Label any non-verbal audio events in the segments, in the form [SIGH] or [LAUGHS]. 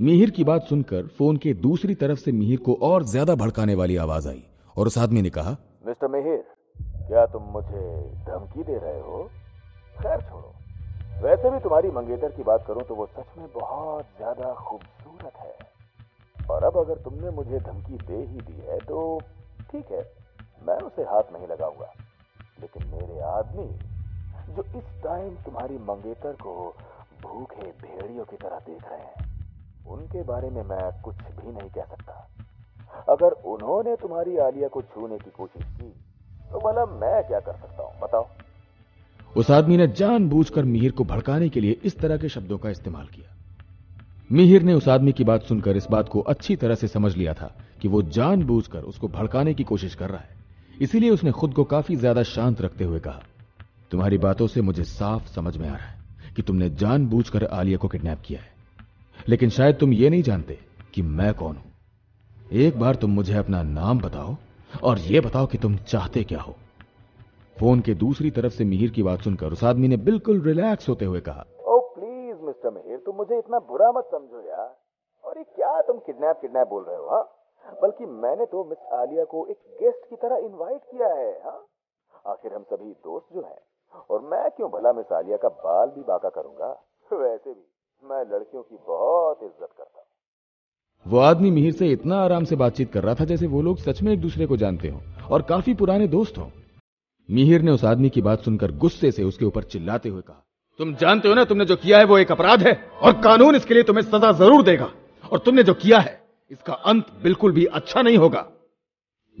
मिहिर की बात सुनकर फोन के दूसरी तरफ से मिहिर को और ज्यादा भड़काने वाली आवाज आई और उस आदमी ने कहा मिस्टर मिहिर क्या तुम मुझे धमकी दे रहे हो खैर छोड़ो वैसे भी तुम्हारी मंगेतर की बात करूं तो वो सच में बहुत ज्यादा खूबसूरत है और अब अगर तुमने मुझे धमकी दे ही दी है तो ठीक है मैं उसे हाथ नहीं लगाऊंगा लेकिन मेरे आदमी जो इस टाइम तुम्हारी मंगेतर को भूखे भेड़ियों की तरह देख रहे हैं उनके बारे में मैं कुछ भी नहीं कह सकता अगर उन्होंने तुम्हारी आलिया को छूने की कोशिश की तो भला मैं क्या कर सकता हूं बताओ उस आदमी ने जानबूझकर मिहिर को भड़काने के लिए इस तरह के शब्दों का इस्तेमाल किया मिहिर ने उस आदमी की बात सुनकर इस बात को अच्छी तरह से समझ लिया था कि वो जानबूझकर उसको भड़काने की कोशिश कर रहा है इसीलिए उसने खुद को काफी ज्यादा शांत रखते हुए कहा तुम्हारी बातों से मुझे साफ समझ में आ रहा है कि तुमने जानबूझकर आलिया को किडनैप किया है लेकिन शायद तुम ये नहीं जानते कि मैं कौन हूं एक बार तुम मुझे अपना नाम बताओ और यह बताओ कि तुम चाहते क्या हो फोन के दूसरी तरफ से मिहिर की बात सुनकर उस आदमी ने बिल्कुल रिलैक्स होते हुए कहा ओ प्लीज मिस्टर मिहिर तुम मुझे इतना बुरा मत समझो यार और ये क्या तुम किडनैप किडनैप बोल रहे हो हा? बल्कि मैंने तो मिस आलिया को एक गेस्ट की तरह इनवाइट किया है हा? आखिर हम सभी दोस्त जो हैं और मैं क्यों भला मिस आलिया का बाल भी बाका करूंगा [LAUGHS] वैसे भी मैं लड़कियों की बहुत इज्जत करता हूँ वो आदमी मिहिर से इतना आराम से बातचीत कर रहा था जैसे वो लोग सच में एक दूसरे को जानते हो और काफी पुराने दोस्त हो मिहिर ने उस आदमी की बात सुनकर गुस्से से उसके ऊपर चिल्लाते हुए कहा तुम जानते हो ना तुमने जो किया है वो एक अपराध है और कानून इसके लिए तुम्हें सजा जरूर देगा और तुमने जो किया है इसका अंत बिल्कुल भी अच्छा नहीं होगा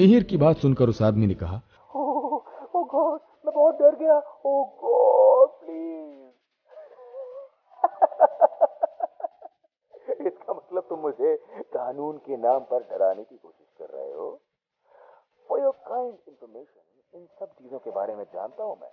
मिहिर की बात सुनकर उस आदमी ने कहा [LAUGHS] ओ, ओ ओ, मैं बहुत डर गया ओ गॉड प्लीज तुम मुझे कानून के नाम पर डराने की कोशिश कर रहे हो फॉर योर काइंड इंफॉर्मेशन इन सब चीजों के बारे में जानता हूं मैं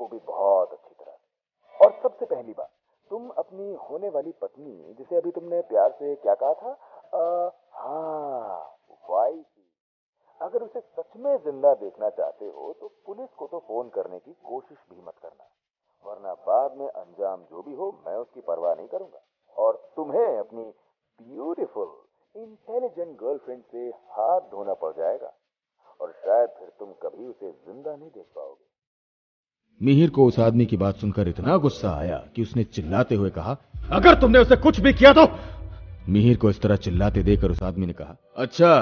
वो भी बहुत अच्छी तरह और सबसे पहली बात तुम अपनी होने वाली पत्नी जिसे अभी तुमने प्यार से क्या कहा था आ, हाँ वाइफ अगर उसे सच में जिंदा देखना चाहते हो तो पुलिस को तो फोन करने की कोशिश भी मत करना वरना बाद में अंजाम जो भी हो मैं उसकी परवाह नहीं करूंगा और तुम्हें अपनी ब्यूटीफुल इंटेलिजेंट गर्लफ्रेंड से हाथ धोना पड़ जाएगा और शायद फिर तुम कभी उसे जिंदा नहीं देख पाओगे मिहिर को उस आदमी की बात सुनकर इतना गुस्सा आया कि उसने चिल्लाते हुए कहा अगर तुमने उसे कुछ भी किया तो मिहिर को इस तरह चिल्लाते देखकर उस आदमी ने कहा अच्छा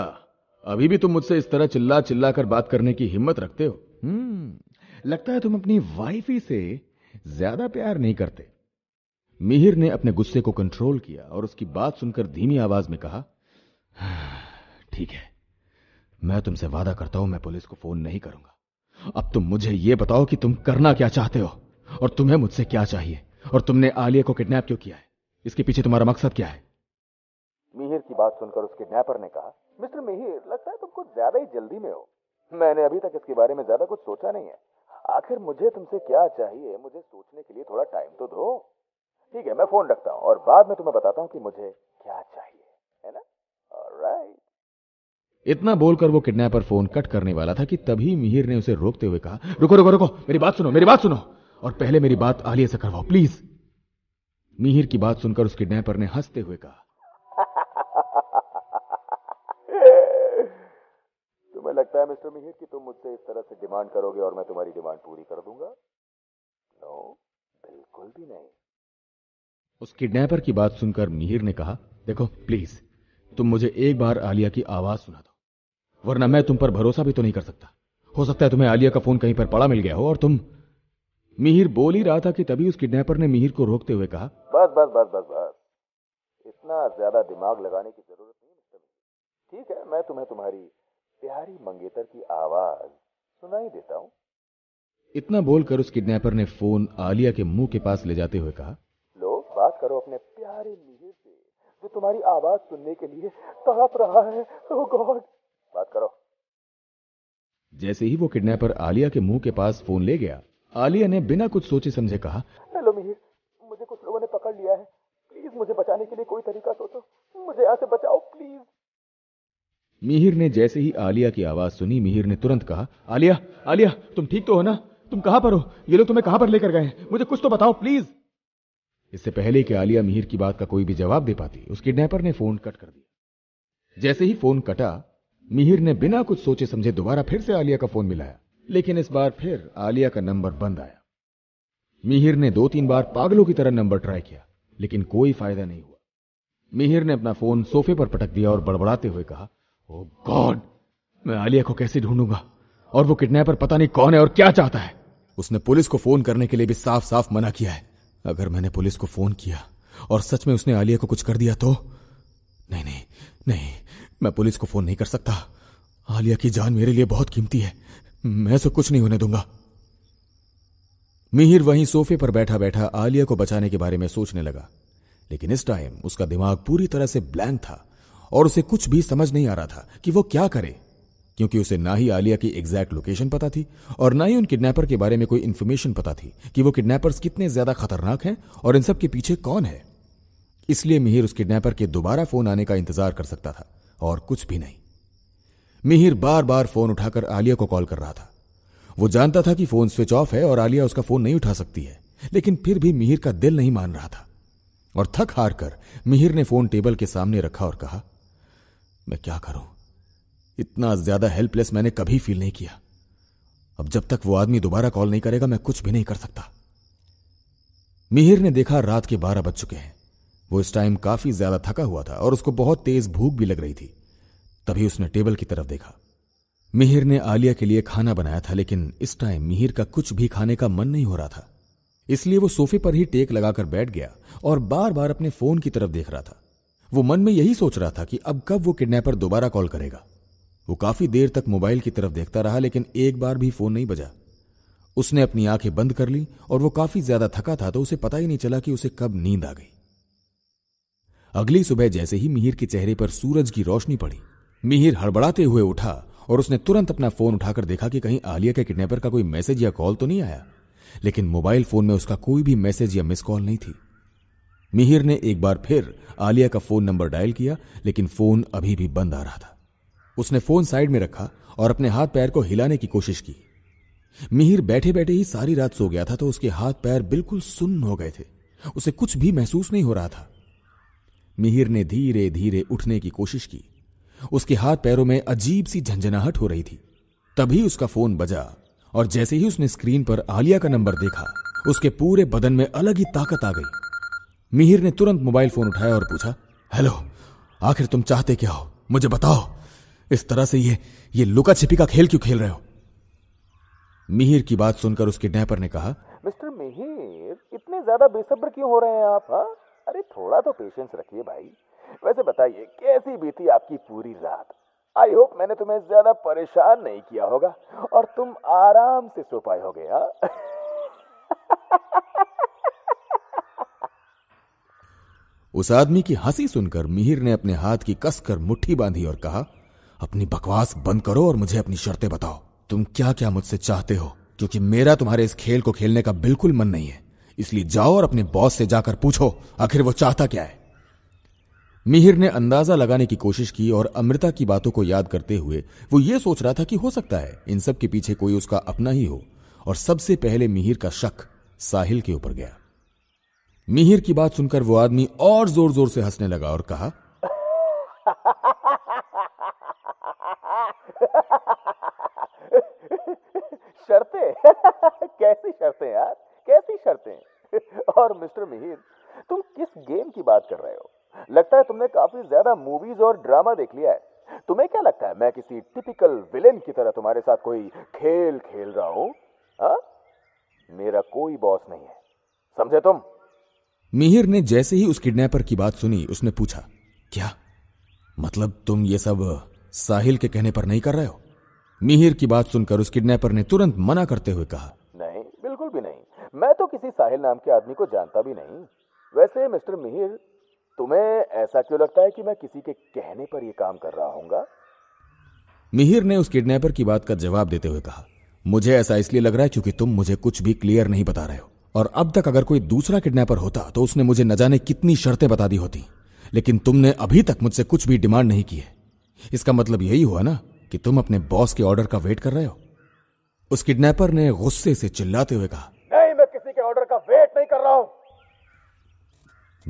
अभी भी तुम मुझसे इस तरह चिल्ला चिल्ला कर बात करने की हिम्मत रखते हो हम्म लगता है तुम अपनी वाइफी से ज्यादा प्यार नहीं करते मिहिर ने अपने गुस्से को कंट्रोल किया और उसकी बात सुनकर धीमी आवाज में कहा ठीक है मैं तुमसे वादा करता हूं मैं पुलिस को फोन नहीं करूंगा अब तुम मुझे यह बताओ कि तुम करना क्या चाहते हो और तुम्हें मुझसे क्या चाहिए और तुमने आलिया को किडनैप क्यों किया है इसके पीछे तुम्हारा मकसद क्या है मिहिर की बात सुनकर उस किडनैपर ने कहा मिस्टर मिहिर लगता है तुम कुछ ज्यादा ही जल्दी में हो मैंने अभी तक इसके बारे में ज्यादा कुछ सोचा नहीं है आखिर मुझे तुमसे क्या चाहिए मुझे सोचने के लिए थोड़ा टाइम तो दो ठीक है मैं फोन रखता हूँ और बाद में तुम्हें बताता हूँ कि मुझे क्या चाहिए है ना right. इतना बोलकर वो किडनैपर फोन कट करने वाला था कि तभी मिहिर ने उसे रोकते हुए कहा रुको रुको रुको मेरी बात सुनो मेरी बात सुनो और पहले मेरी बात आलिया से करवाओ प्लीज मिहिर की बात सुनकर उस किडनैपर ने हंसते हुए कहा तुम्हें लगता है मिस्टर मिहिर कि तुम मुझसे इस तरह से डिमांड करोगे और मैं तुम्हारी डिमांड पूरी कर दूंगा नो बिल्कुल भी नहीं उस किडनैपर की बात सुनकर मिहिर ने कहा देखो प्लीज तुम मुझे एक बार आलिया की आवाज सुना दो वरना मैं तुम पर भरोसा भी तो नहीं कर सकता हो सकता है तुम्हें आलिया का फोन कहीं पर पड़ा मिल गया हो और तुम मिहिर बोल ही रहा था कि तभी उस किडनैपर ने मिहिर को रोकते हुए कहा बस बस बस बस बस इतना ज्यादा दिमाग लगाने की जरूरत नहीं ठीक है मैं तुम्हें तुम्हारी प्यारी मंगेतर की आवाज सुनाई देता हूँ इतना बोलकर उस किडनैपर ने फोन आलिया के मुंह के पास ले जाते हुए कहा करो अपने प्यारे मीर से जो तुम्हारी आवाज सुनने के लिए तड़प रहा है ओ oh गॉड बात करो जैसे ही वो किडनैपर आलिया के मुंह के पास फोन ले गया आलिया ने बिना कुछ सोचे समझे कहा हेलो मिहिर मुझे कुछ लोगों ने पकड़ लिया है प्लीज मुझे बचाने के लिए कोई तरीका सोचो मुझे यहाँ से बचाओ प्लीज मिहिर ने जैसे ही आलिया की आवाज सुनी मिहिर ने तुरंत कहा आलिया आलिया तुम ठीक तो हो ना तुम कहाँ पर हो ये लोग तुम्हें कहाँ पर लेकर गए मुझे कुछ तो बताओ प्लीज इससे पहले कि आलिया मिहिर की बात का कोई भी जवाब दे पाती उस किडनैपर ने फोन कट कर दिया जैसे ही फोन कटा मिहिर ने बिना कुछ सोचे समझे दोबारा फिर से आलिया का फोन मिलाया लेकिन इस बार फिर आलिया का नंबर बंद आया मिहिर ने दो तीन बार पागलों की तरह नंबर ट्राई किया लेकिन कोई फायदा नहीं हुआ मिहिर ने अपना फोन सोफे पर पटक दिया और बड़बड़ाते हुए कहा ओ oh गॉड मैं आलिया को कैसे ढूंढूंगा और वो किडनैपर पता नहीं कौन है और क्या चाहता है उसने पुलिस को फोन करने के लिए भी साफ साफ मना किया है अगर मैंने पुलिस को फोन किया और सच में उसने आलिया को कुछ कर दिया तो नहीं नहीं नहीं मैं पुलिस को फोन नहीं कर सकता आलिया की जान मेरे लिए बहुत कीमती है मैं सब कुछ नहीं होने दूंगा मिहिर वहीं सोफे पर बैठा बैठा आलिया को बचाने के बारे में सोचने लगा लेकिन इस टाइम उसका दिमाग पूरी तरह से ब्लैंक था और उसे कुछ भी समझ नहीं आ रहा था कि वो क्या करे क्योंकि उसे ना ही आलिया की एग्जैक्ट लोकेशन पता थी और ना ही उन किडनैपर के बारे में कोई इन्फॉर्मेशन पता थी कि वो किडनैपर्स कितने ज्यादा खतरनाक हैं और इन सब के पीछे कौन है इसलिए मिहिर उस किडनैपर के दोबारा फोन आने का इंतजार कर सकता था और कुछ भी नहीं मिहिर बार बार फोन उठाकर आलिया को कॉल कर रहा था वो जानता था कि फोन स्विच ऑफ है और आलिया उसका फोन नहीं उठा सकती है लेकिन फिर भी मिहिर का दिल नहीं मान रहा था और थक हार कर मिहिर ने फोन टेबल के सामने रखा और कहा मैं क्या करूं इतना ज्यादा हेल्पलेस मैंने कभी फील नहीं किया अब जब तक वो आदमी दोबारा कॉल नहीं करेगा मैं कुछ भी नहीं कर सकता मिहिर ने देखा रात के बारह बज चुके हैं वो इस टाइम काफी ज्यादा थका हुआ था और उसको बहुत तेज भूख भी लग रही थी तभी उसने टेबल की तरफ देखा मिहिर ने आलिया के लिए खाना बनाया था लेकिन इस टाइम मिहिर का कुछ भी खाने का मन नहीं हो रहा था इसलिए वो सोफे पर ही टेक लगाकर बैठ गया और बार बार अपने फोन की तरफ देख रहा था वो मन में यही सोच रहा था कि अब कब वो किडनैपर दोबारा कॉल करेगा वो काफी देर तक मोबाइल की तरफ देखता रहा लेकिन एक बार भी फोन नहीं बजा उसने अपनी आंखें बंद कर ली और वो काफी ज्यादा थका था तो उसे पता ही नहीं चला कि उसे कब नींद आ गई अगली सुबह जैसे ही मिहिर के चेहरे पर सूरज की रोशनी पड़ी मिहिर हड़बड़ाते हुए उठा और उसने तुरंत अपना फोन उठाकर देखा कि कहीं आलिया के किडनैपर का कोई मैसेज या कॉल तो नहीं आया लेकिन मोबाइल फोन में उसका कोई भी मैसेज या मिस कॉल नहीं थी मिहिर ने एक बार फिर आलिया का फोन नंबर डायल किया लेकिन फोन अभी भी बंद आ रहा था उसने फोन साइड में रखा और अपने हाथ पैर को हिलाने की कोशिश की मिहिर बैठे बैठे ही सारी रात सो गया था तो उसके हाथ पैर बिल्कुल सुन्न हो गए थे उसे कुछ भी महसूस नहीं हो रहा था मिहिर ने धीरे धीरे उठने की कोशिश की उसके हाथ पैरों में अजीब सी झंझनाहट हो रही थी तभी उसका फोन बजा और जैसे ही उसने स्क्रीन पर आलिया का नंबर देखा उसके पूरे बदन में अलग ही ताकत आ गई मिहिर ने तुरंत मोबाइल फोन उठाया और पूछा हेलो आखिर तुम चाहते क्या हो मुझे बताओ इस तरह से ये ये लुका छिपी का खेल क्यों खेल रहे हो मिहिर की बात सुनकर उसके डैपर ने कहा मिस्टर मिहिर इतने ज्यादा बेसब्र क्यों हो रहे हैं आप हा? अरे थोड़ा तो पेशेंस रखिए भाई वैसे बताइए कैसी बीती आपकी पूरी रात आई होप मैंने तुम्हें ज्यादा परेशान नहीं किया होगा और तुम आराम से सो पाए हो गया हाँ? उस आदमी की हंसी सुनकर मिहिर ने अपने हाथ की कसकर मुट्ठी बांधी और कहा अपनी बकवास बंद करो और मुझे अपनी शर्तें बताओ तुम क्या क्या मुझसे चाहते हो क्योंकि मेरा तुम्हारे इस खेल को खेलने का बिल्कुल मन नहीं है इसलिए जाओ और अपने बॉस से जाकर पूछो आखिर वो चाहता क्या है मिहिर ने अंदाजा लगाने की कोशिश की और अमृता की बातों को याद करते हुए वो ये सोच रहा था कि हो सकता है इन सब के पीछे कोई उसका अपना ही हो और सबसे पहले मिहिर का शक साहिल के ऊपर गया मिहिर की बात सुनकर वो आदमी और जोर जोर से हंसने लगा और कहा शर्तें [LAUGHS] कैसी शर्तें यार कैसी शर्तें [LAUGHS] और मिस्टर मिहिर तुम किस गेम की बात कर रहे हो लगता है तुमने काफी ज्यादा मूवीज और ड्रामा देख लिया है तुम्हें क्या लगता है मैं किसी टिपिकल विलेन की तरह तुम्हारे साथ कोई खेल खेल रहा हूं हाँ? मेरा कोई बॉस नहीं है समझे तुम मिहिर ने जैसे ही उस किडनैपर की बात सुनी उसने पूछा क्या मतलब तुम ये सब साहिल के कहने पर नहीं कर रहे हो मिहिर की बात सुनकर उस किडनैपर ने तुरंत मना करते हुए कहा नहीं बिल्कुल भी नहीं मैं तो किसी साहिल नाम के आदमी को जानता भी नहीं वैसे मिस्टर मिहिर तुम्हें ऐसा क्यों लगता है कि मैं किसी के कहने पर यह काम कर रहा हूँ मिहिर ने उस किडनैपर की बात का जवाब देते हुए कहा मुझे ऐसा इसलिए लग रहा है क्योंकि तुम मुझे कुछ भी क्लियर नहीं बता रहे हो और अब तक अगर कोई दूसरा किडनैपर होता तो उसने मुझे न जाने कितनी शर्तें बता दी होती लेकिन तुमने अभी तक मुझसे कुछ भी डिमांड नहीं की है इसका मतलब यही हुआ ना कि तुम अपने बॉस के ऑर्डर का वेट कर रहे हो उस किडनैपर ने गुस्से से चिल्लाते हुए कहा नहीं मैं किसी के ऑर्डर का वेट नहीं कर रहा हूं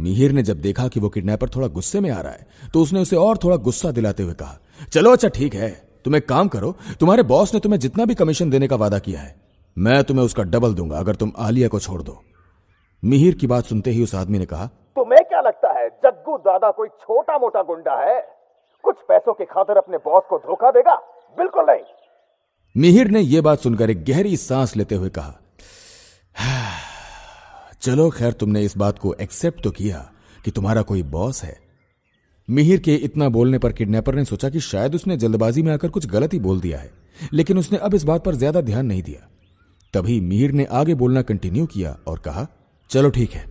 मिहिर ने जब देखा कि वो किडनैपर थोड़ा गुस्से में आ रहा है तो उसने उसे और थोड़ा गुस्सा दिलाते हुए कहा चलो अच्छा ठीक है तुम एक काम करो तुम्हारे बॉस ने तुम्हें जितना भी कमीशन देने का वादा किया है मैं तुम्हें उसका डबल दूंगा अगर तुम आलिया को छोड़ दो मिहिर की बात सुनते ही उस आदमी ने कहा तुम्हें क्या लगता है जग्गू दादा कोई छोटा मोटा गुंडा है कुछ पैसों की खातर अपने बॉस को धोखा देगा बिल्कुल नहीं मिहिर ने यह बात सुनकर एक गहरी सांस लेते हुए कहा चलो खैर तुमने इस बात को एक्सेप्ट तो किया कि तुम्हारा कोई बॉस है मिहिर के इतना बोलने पर किडनैपर ने सोचा कि शायद उसने जल्दबाजी में आकर कुछ गलत ही बोल दिया है लेकिन उसने अब इस बात पर ज्यादा ध्यान नहीं दिया तभी मिहिर ने आगे बोलना कंटिन्यू किया और कहा चलो ठीक है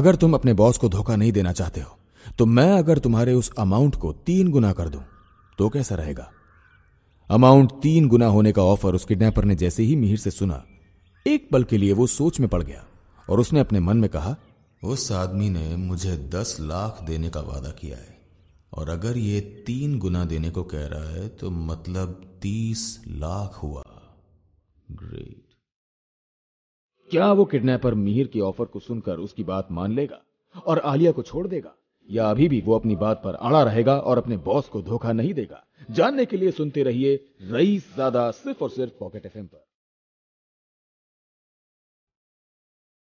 अगर तुम अपने बॉस को धोखा नहीं देना चाहते हो तो मैं अगर तुम्हारे उस अमाउंट को तीन गुना कर दूं तो कैसा रहेगा अमाउंट तीन गुना होने का ऑफर उस किडनैपर ने जैसे ही मिहिर से सुना एक पल के लिए वो सोच में पड़ गया और उसने अपने मन में कहा उस आदमी ने मुझे दस लाख देने का वादा किया है और अगर ये तीन गुना देने को कह रहा है तो मतलब तीस लाख हुआ ग्रेट क्या वो किडनैपर मिहिर की ऑफर को सुनकर उसकी बात मान लेगा और आलिया को छोड़ देगा या अभी भी वो अपनी बात पर अड़ा रहेगा और अपने बॉस को धोखा नहीं देगा जानने के लिए सुनते रहिए रईस ज्यादा सिर्फ और सिर्फ पॉकेट एफ पर